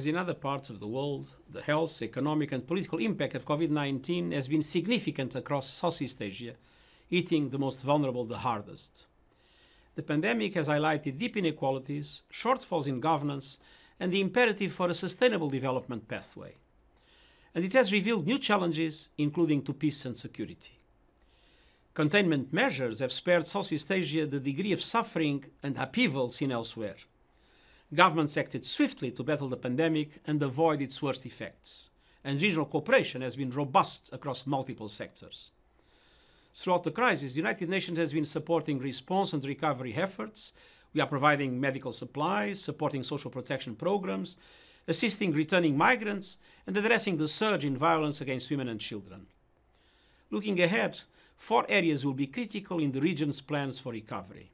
As in other parts of the world, the health, economic, and political impact of COVID 19 has been significant across Southeast Asia, hitting the most vulnerable the hardest. The pandemic has highlighted deep inequalities, shortfalls in governance, and the imperative for a sustainable development pathway. And it has revealed new challenges, including to peace and security. Containment measures have spared Southeast Asia the degree of suffering and upheaval seen elsewhere. Governments acted swiftly to battle the pandemic and avoid its worst effects, and regional cooperation has been robust across multiple sectors. Throughout the crisis, the United Nations has been supporting response and recovery efforts. We are providing medical supplies, supporting social protection programs, assisting returning migrants, and addressing the surge in violence against women and children. Looking ahead, four areas will be critical in the region's plans for recovery.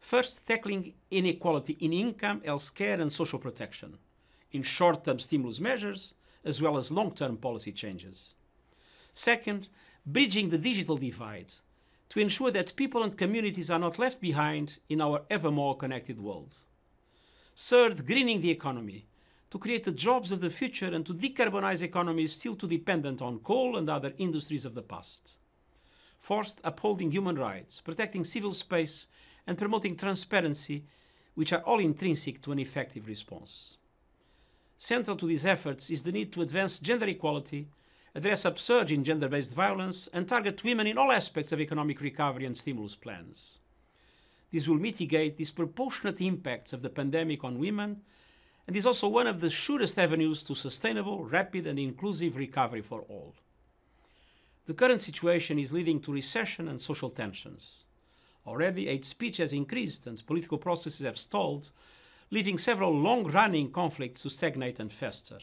First, tackling inequality in income, healthcare, and social protection, in short term stimulus measures, as well as long term policy changes. Second, bridging the digital divide to ensure that people and communities are not left behind in our ever more connected world. Third, greening the economy to create the jobs of the future and to decarbonize economies still too dependent on coal and other industries of the past. Fourth, upholding human rights, protecting civil space, and promoting transparency, which are all intrinsic to an effective response. Central to these efforts is the need to advance gender equality, address upsurge in gender based violence, and target women in all aspects of economic recovery and stimulus plans. This will mitigate disproportionate impacts of the pandemic on women and is also one of the surest avenues to sustainable, rapid, and inclusive recovery for all. The current situation is leading to recession and social tensions. Already hate speech has increased and political processes have stalled, leaving several long-running conflicts to stagnate and fester.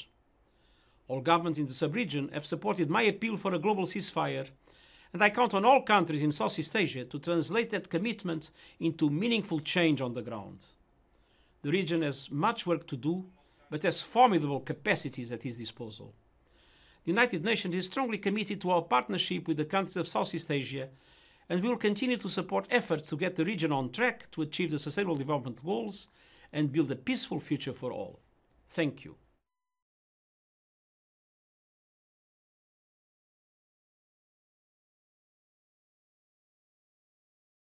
All governments in the sub-region have supported my appeal for a global ceasefire, and I count on all countries in Southeast Asia to translate that commitment into meaningful change on the ground. The region has much work to do, but has formidable capacities at its disposal. The United Nations is strongly committed to our partnership with the countries of Southeast Asia and we will continue to support efforts to get the region on track to achieve the Sustainable Development Goals and build a peaceful future for all. Thank you.